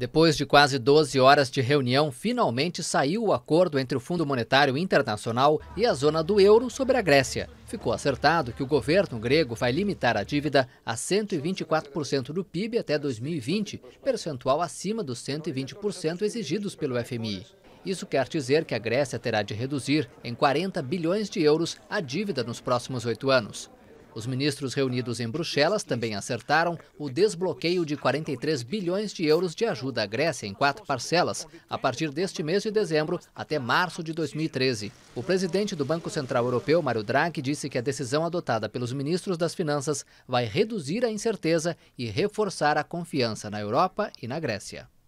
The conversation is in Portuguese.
Depois de quase 12 horas de reunião, finalmente saiu o acordo entre o Fundo Monetário Internacional e a zona do euro sobre a Grécia. Ficou acertado que o governo grego vai limitar a dívida a 124% do PIB até 2020, percentual acima dos 120% exigidos pelo FMI. Isso quer dizer que a Grécia terá de reduzir em 40 bilhões de euros a dívida nos próximos oito anos. Os ministros reunidos em Bruxelas também acertaram o desbloqueio de 43 bilhões de euros de ajuda à Grécia em quatro parcelas, a partir deste mês de dezembro até março de 2013. O presidente do Banco Central Europeu, Mário Draghi, disse que a decisão adotada pelos ministros das Finanças vai reduzir a incerteza e reforçar a confiança na Europa e na Grécia.